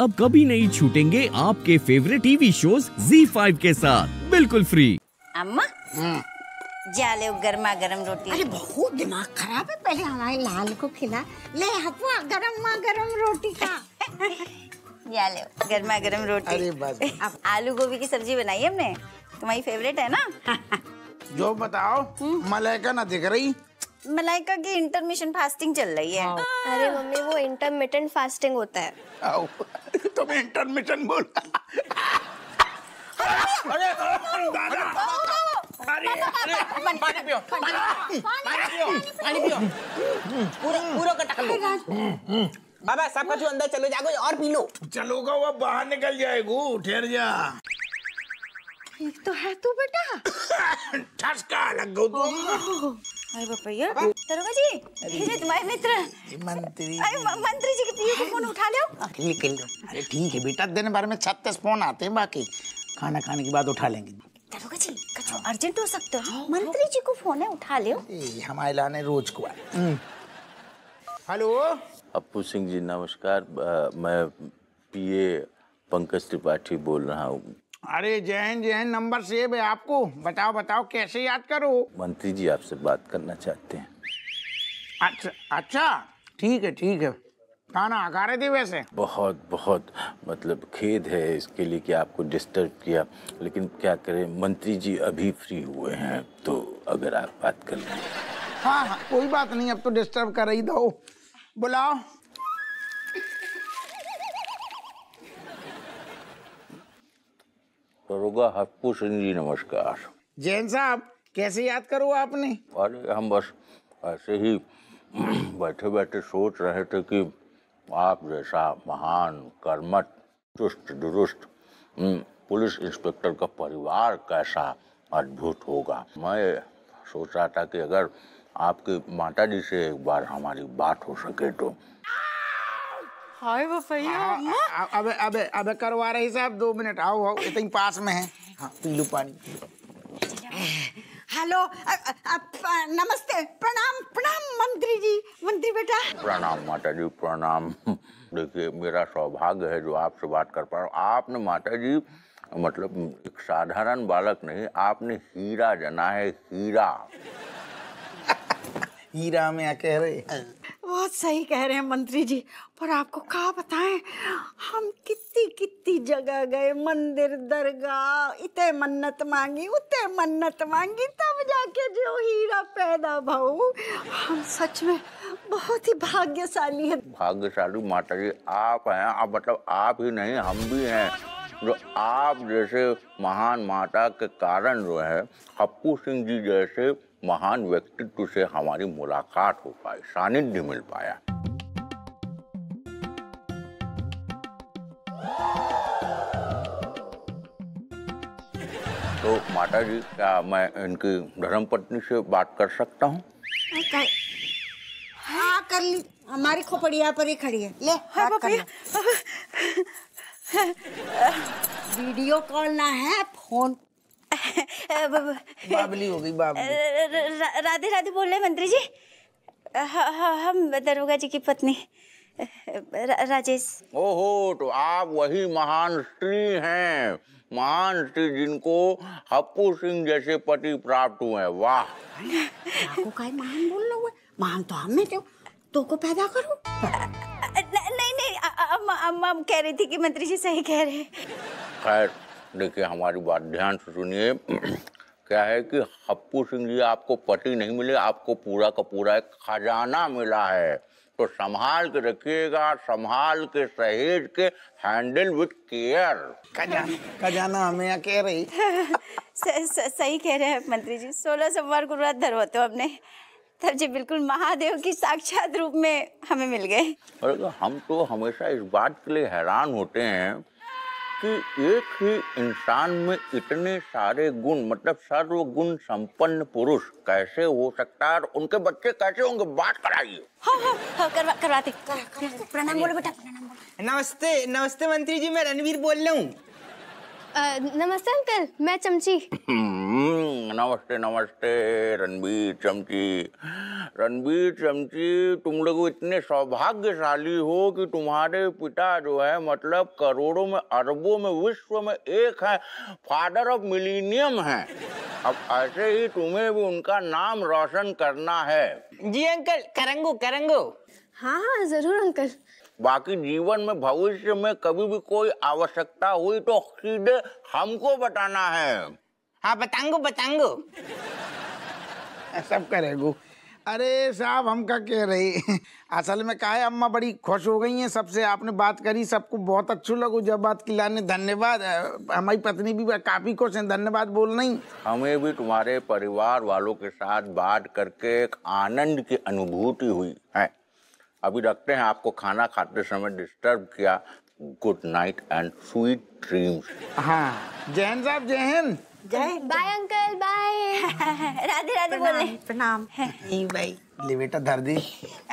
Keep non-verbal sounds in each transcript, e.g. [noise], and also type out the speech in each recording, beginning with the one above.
अब कभी नहीं छूटेंगे आपके फेवरेट टीवी शोज Z5 के साथ बिल्कुल फ्री अम्मा हाँ। जाले गर्मा गर्म रोटी अरे बहुत दिमाग खराब है पहले हमारे लाल को खिला ले हकवा माँ गर्म रोटी का जाले गर्मा गर्म रोटी अरे बस अब आलू गोभी की सब्जी बनाई हमने तुम्हारी फेवरेट है ना [laughs] जो बताओ हम्म। मलाइका ना दिख रही मलाइका की इंटरमिशन फास्टिंग चल रही है हाँ। हाँ। अरे मम्मी वो इंटरमिटेंट फास्टिंग होता है तुम्हें इंटरमिशन बोल अरे दादा हम्म, हम्म। बाबा सब कुछ अंदर चलो जागो और पी लो चलोगा वो बाहर निकल जाएगू ठहर जा ठीक तो है तू बेटा ठसका लग गो तू हाँ? अरे भैया तरुण जी ये तुम्हारे तो मित्र मंत्री आई मंत्री जी के पीए का फोन उठा लो के लो अरे ठीक है बेटा दिन भर में छत्तीस फोन आते हैं बाकी खाना खाने के बाद उठा लेंगे तरुण जी कुछ अर्जेंट हो सकता है हाँ। मंत्री जी को फोन है उठा लो हमारे लाने रोज को हम्म। हेलो अपू सिंह जी नमस्कार मैं पीए पंकज त्रिपाठी बोल रहा हूँ अरे जैन जैन नंबर सेव है आपको बताओ बताओ कैसे याद करो मंत्री जी आपसे बात करना चाहते हैं अच्छा अच्छा ठीक है ठीक है खाना आका रहे थे वैसे बहुत बहुत मतलब खेद है इसके लिए कि आपको डिस्टर्ब किया लेकिन क्या करें मंत्री जी अभी फ्री हुए हैं तो अगर आप बात कर लें हाँ हाँ कोई बात नहीं अब तो डिस्टर्ब कर ही दो बुलाओ दरोगा हप्पू सिंह जी नमस्कार जैन साहब कैसे याद करो आपने अरे हम बस ऐसे ही [clears throat] बैठे बैठे सोच रहे थे कि आप जैसा महान कर्मठ चुस्त दुरुस्त हम्म, पुलिस इंस्पेक्टर का परिवार कैसा अद्भुत होगा मैं सोच रहा था कि अगर आपके माता जी से एक बार हमारी बात हो सके तो हाय भैया हाँ, अबे अबे अबे करवा रही साहब दो मिनट आओ आओ इतनी पास में है हाँ पी पानी हेलो नमस्ते प्रणाम प्रणाम मंत्री जी मंत्री बेटा प्रणाम माता जी प्रणाम देखिए मेरा सौभाग्य है जो आपसे बात कर पा रहा हूँ आपने माता जी मतलब एक साधारण बालक नहीं आपने हीरा जना है हीरा हीरा में क्या कह रहे बहुत सही कह रहे हैं मंत्री जी पर आपको कहा बताएं हम कितनी कितनी जगह गए मंदिर दरगाह इतने मन्नत मांगी उतने मन्नत मांगी तब जाके जो हीरा पैदा भाऊ हम सच में बहुत ही भाग्यशाली है भाग्यशाली माता जी आप हैं आप मतलब आप ही नहीं हम भी हैं जो आप जैसे महान माता के कारण जो है हप्पू सिंह जी जैसे महान व्यक्तित्व से हमारी मुलाकात हो पाई सानिध्य मिल पाया तो माता जी क्या मैं इनकी धर्म पत्नी से बात कर सकता हूँ हाँ, हाँ कर ली हमारी खोपड़िया पर ही खड़ी है ले हाँ बात करना। [laughs] वीडियो कॉल ना है फोन बाबली हो गई बाबली [laughs] राधे राधे बोल रहे मंत्री जी हम दरोगा जी की पत्नी राजेश ओहो तो आप वही महान स्त्री हैं महान स्त्री जिनको हप्पू सिंह जैसे पति प्राप्त हुए वाह आपको महान बोल रहा हुआ महान तो हम में क्यों तो को पैदा करो नहीं नहीं अम्मा अम्मा कह रही थी कि मंत्री जी सही कह रहे हैं खैर देखिए हमारी बात ध्यान से सुनिए [clears throat] क्या है कि हप्पू सिंह जी आपको पति नहीं मिले आपको पूरा का पूरा एक खजाना मिला है तो संभाल के रखिएगा संभाल के सहेज के हैंडल विथ केयर खजाना हमें यहाँ कह रही [laughs] स, स, सही कह रहे हैं मंत्री जी सोलह सोमवार गुरुवार धर होते तो हमने तब जी बिल्कुल महादेव की साक्षात रूप में हमें मिल गए तो हम तो हमेशा इस बात के लिए हैरान होते हैं कि एक ही इंसान में इतने सारे गुण मतलब सर्व गुण संपन्न पुरुष कैसे हो सकता है उनके बच्चे कैसे होंगे बात कराइए करवाते प्रणाम बोलो बेटा नमस्ते नमस्ते मंत्री जी मैं रणवीर बोल रहा हूँ नमस्ते अंकल मैं चमची हम्म, नमस्ते नमस्ते रणबीर चमची रणबीर चमची तुम लोग इतने सौभाग्यशाली हो कि तुम्हारे पिता जो है मतलब करोड़ों में अरबों में विश्व में एक है फादर ऑफ मिलीनियम है अब ऐसे ही तुम्हें भी उनका नाम रोशन करना है जी अंकल करंगो करंगो हाँ हाँ जरूर अंकल बाकी जीवन में भविष्य में कभी भी कोई आवश्यकता हुई तो सीधे हमको बताना है हाँ बताऊंगो बताऊंगो सब करेगू अरे साहब हम क्या कह रहे असल में कहा है अम्मा बड़ी खुश हो गई हैं सबसे आपने बात करी सबको बहुत अच्छा लगो जब बात की लाने धन्यवाद हमारी पत्नी भी काफ़ी खुश हैं धन्यवाद बोल नहीं हमें भी तुम्हारे परिवार वालों के साथ बात करके एक आनंद की अनुभूति हुई है अभी रखते हैं आपको खाना खाते समय डिस्टर्ब किया good night and sweet dreams हाँ जैन साहब जय bye uncle bye Radhe Radhe बोले प्रणाम नहीं [laughs] हाँ। भाई ले बेटा दर्दी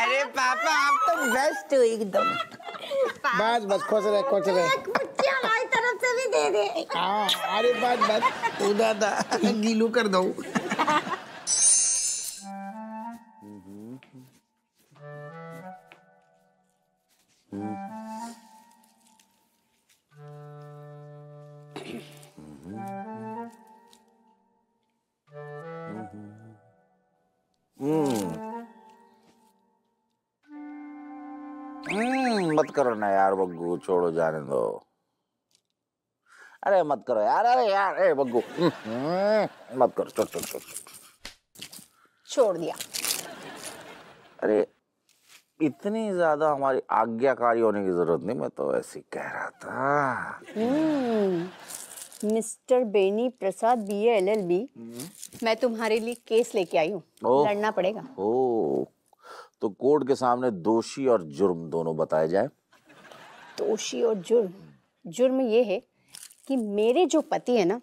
अरे पापा आप तो बेस्ट हो एकदम बस बस खुश रहे खुश रहे हमारी तरफ से भी दे दे हाँ अरे बस बस उदा था गीलू कर दो [laughs] मत करो ना यार बग्गू छोड़ो जाने दो अरे मत करो यार अरे यार ए बग्गू हम्म, मत करो छोड़ छोड़ छोड़ छोड़ दिया अरे इतनी ज्यादा हमारी आज्ञाकारी होने की जरूरत नहीं मैं तो ऐसे ही कह रहा था हम्म, mister Beni Prasad B L L B मैं तुम्हारे लिए केस लेके आई हूँ लड़ना पड़ेगा ओ तो कोर्ट के सामने दोषी और जुर्म दोनों बताए जाए दोषी और जुर्म जुर्म ये है कि मेरे जो पति है ना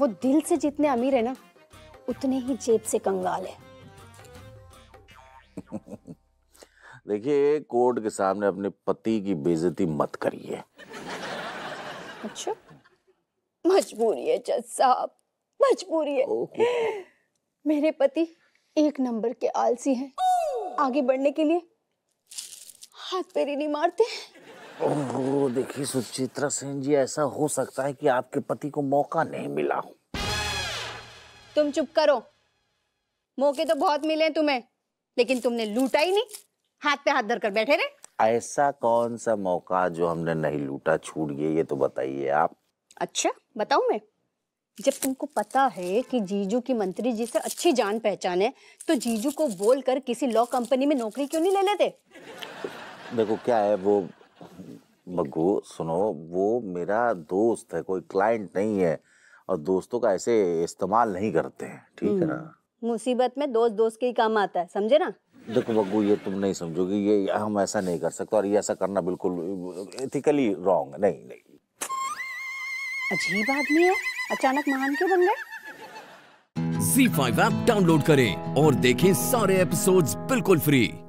वो दिल से जितने अमीर है ना उतने ही जेब से कंगाल है देखिए कोर्ट के सामने अपने पति की बेजती मत करिए अच्छा मजबूरी है जज साहब मजबूरी है मेरे पति एक नंबर के आलसी हैं आगे बढ़ने के लिए हाथ पैर ही नहीं मारते देखिए सुचित्रा सेन जी ऐसा हो सकता है कि आपके पति को मौका नहीं मिला हो तुम चुप करो मौके तो बहुत मिले हैं तुम्हें लेकिन तुमने लूटा ही नहीं हाथ पे हाथ धर कर बैठे रहे ऐसा कौन सा मौका जो हमने नहीं लूटा छूट गए ये तो बताइए आप अच्छा बताऊ मैं जब तुमको पता है कि जीजू की मंत्री जी से अच्छी जान पहचान है तो जीजू को बोलकर किसी लॉ कंपनी में नौकरी क्यों नहीं ले लेते देखो क्या है वो बग्गू सुनो वो मेरा दोस्त है कोई क्लाइंट नहीं है और दोस्तों का ऐसे इस्तेमाल नहीं करते हैं ठीक है ना हम्म, मुसीबत में दोस्त दोस्त के ही काम आता है समझे ना देखो बग्गू ये तुम नहीं समझोगे ये हम ऐसा नहीं कर सकते और ये ऐसा करना बिल्कुल एथिकली रॉन्ग नहीं नहीं अजीब आदमी है अचानक महान क्यों बन गए सी फाइव ऐप डाउनलोड करें और देखें सारे एपिसोड्स बिल्कुल फ्री